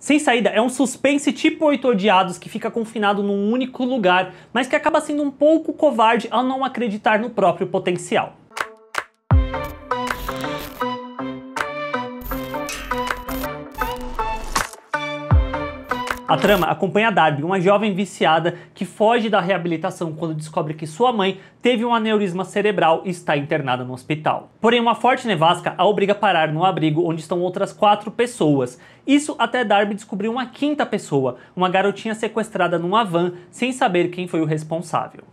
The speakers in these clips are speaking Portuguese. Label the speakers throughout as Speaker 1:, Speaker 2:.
Speaker 1: Sem Saída é um suspense tipo Oito Odiados que fica confinado num único lugar, mas que acaba sendo um pouco covarde ao não acreditar no próprio potencial. A trama acompanha a Darby, uma jovem viciada que foge da reabilitação quando descobre que sua mãe teve um aneurisma cerebral e está internada no hospital. Porém, uma forte nevasca a obriga a parar no abrigo onde estão outras quatro pessoas. Isso até Darby descobrir uma quinta pessoa, uma garotinha sequestrada numa van sem saber quem foi o responsável.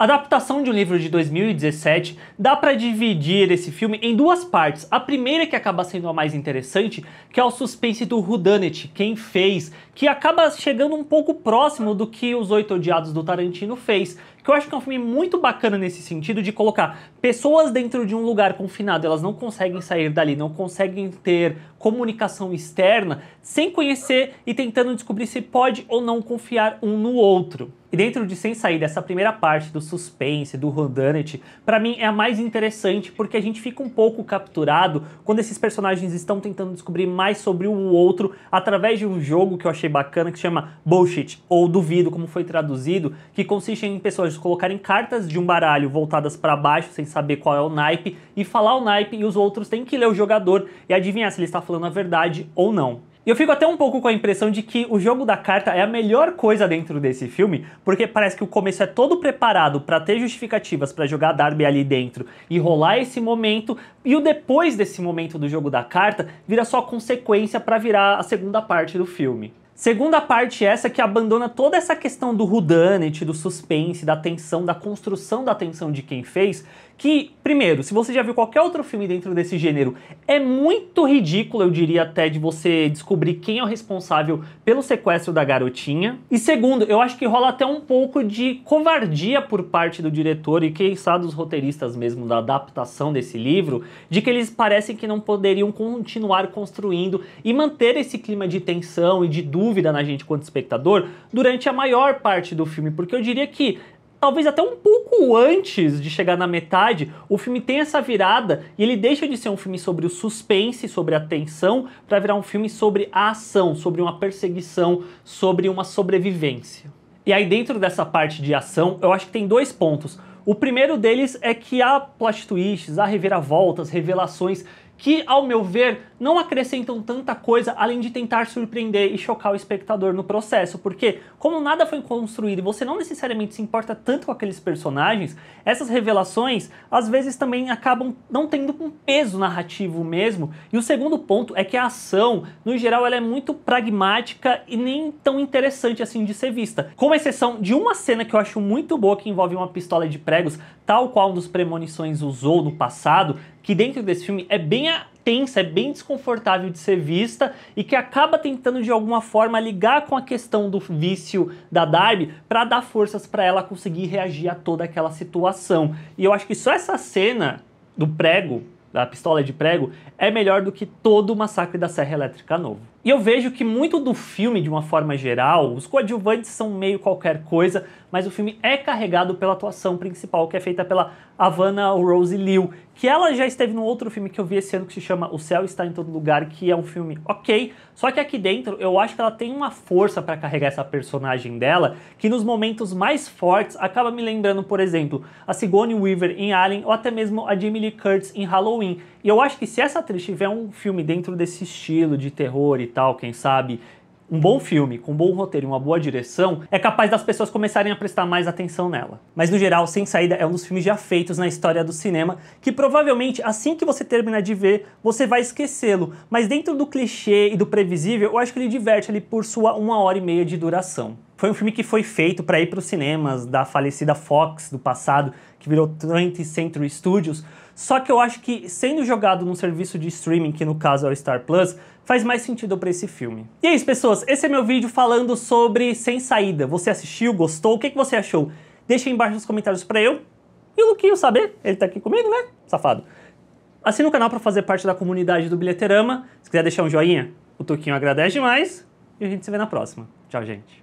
Speaker 1: A adaptação de um livro de 2017 dá para dividir esse filme em duas partes. A primeira que acaba sendo a mais interessante, que é o suspense do Rudanet, quem fez, que acaba chegando um pouco próximo do que os Oito Odiados do Tarantino fez, que eu acho que é um filme muito bacana nesse sentido de colocar pessoas dentro de um lugar confinado, elas não conseguem sair dali, não conseguem ter comunicação externa, sem conhecer e tentando descobrir se pode ou não confiar um no outro. E dentro de Sem Saída, essa primeira parte do suspense, do Rondanity, para mim é a mais interessante porque a gente fica um pouco capturado quando esses personagens estão tentando descobrir mais sobre o outro através de um jogo que eu achei bacana que chama Bullshit, ou Duvido, como foi traduzido, que consiste em pessoas jogadores colocarem cartas de um baralho voltadas para baixo, sem saber qual é o naipe, e falar o naipe, e os outros têm que ler o jogador e adivinhar se ele está falando a verdade ou não. E eu fico até um pouco com a impressão de que o jogo da carta é a melhor coisa dentro desse filme, porque parece que o começo é todo preparado para ter justificativas para jogar Darby ali dentro e rolar esse momento, e o depois desse momento do jogo da carta vira só consequência para virar a segunda parte do filme. Segunda parte é essa que abandona toda essa questão do whodunit, do suspense, da tensão, da construção da tensão de quem fez que, primeiro, se você já viu qualquer outro filme dentro desse gênero, é muito ridículo, eu diria até, de você descobrir quem é o responsável pelo sequestro da garotinha. E segundo, eu acho que rola até um pouco de covardia por parte do diretor e quem sabe dos roteiristas mesmo da adaptação desse livro, de que eles parecem que não poderiam continuar construindo e manter esse clima de tensão e de dúvida na gente quanto espectador durante a maior parte do filme, porque eu diria que talvez até um pouco antes de chegar na metade, o filme tem essa virada e ele deixa de ser um filme sobre o suspense, sobre a tensão, para virar um filme sobre a ação, sobre uma perseguição, sobre uma sobrevivência. E aí, dentro dessa parte de ação, eu acho que tem dois pontos. O primeiro deles é que há plot twists, há reviravoltas, revelações que, ao meu ver, não acrescentam tanta coisa além de tentar surpreender e chocar o espectador no processo, porque, como nada foi construído e você não necessariamente se importa tanto com aqueles personagens, essas revelações às vezes também acabam não tendo um peso narrativo mesmo. E o segundo ponto é que a ação, no geral, ela é muito pragmática e nem tão interessante assim de ser vista, com exceção de uma cena que eu acho muito boa que envolve uma pistola de pregos, tal qual um dos premonições usou no passado, que dentro desse filme é bem tensa, é bem desconfortável de ser vista e que acaba tentando de alguma forma ligar com a questão do vício da Darby para dar forças para ela conseguir reagir a toda aquela situação. E eu acho que só essa cena do prego, da pistola de prego, é melhor do que todo o massacre da Serra Elétrica Novo. E eu vejo que muito do filme, de uma forma geral, os coadjuvantes são meio qualquer coisa, mas o filme é carregado pela atuação principal, que é feita pela Havana Rose Liu, que ela já esteve num outro filme que eu vi esse ano que se chama O Céu Está em Todo Lugar, que é um filme ok, só que aqui dentro eu acho que ela tem uma força para carregar essa personagem dela, que nos momentos mais fortes acaba me lembrando, por exemplo, a Sigourney Weaver em Alien ou até mesmo a Jamie Lee Curtis em Halloween. E eu acho que se essa atriz tiver um filme dentro desse estilo de terror e tal, quem sabe, um bom filme, com um bom roteiro e uma boa direção, é capaz das pessoas começarem a prestar mais atenção nela. Mas no geral, Sem Saída é um dos filmes já feitos na história do cinema, que provavelmente assim que você terminar de ver, você vai esquecê-lo. Mas dentro do clichê e do previsível, eu acho que ele diverte ali por sua uma hora e meia de duração. Foi um filme que foi feito para ir para os cinemas da falecida Fox do passado, que virou 20th Century Studios, só que eu acho que sendo jogado num serviço de streaming, que no caso é o Star Plus, faz mais sentido para esse filme. E é isso, pessoas. Esse é meu vídeo falando sobre Sem Saída. Você assistiu? Gostou? O que, que você achou? Deixa aí embaixo nos comentários para eu e o Luquinho saber. Ele tá aqui comigo, né? Safado. Assina o canal para fazer parte da comunidade do Bilheterama. Se quiser deixar um joinha, o Toquinho agradece demais. E a gente se vê na próxima. Tchau, gente.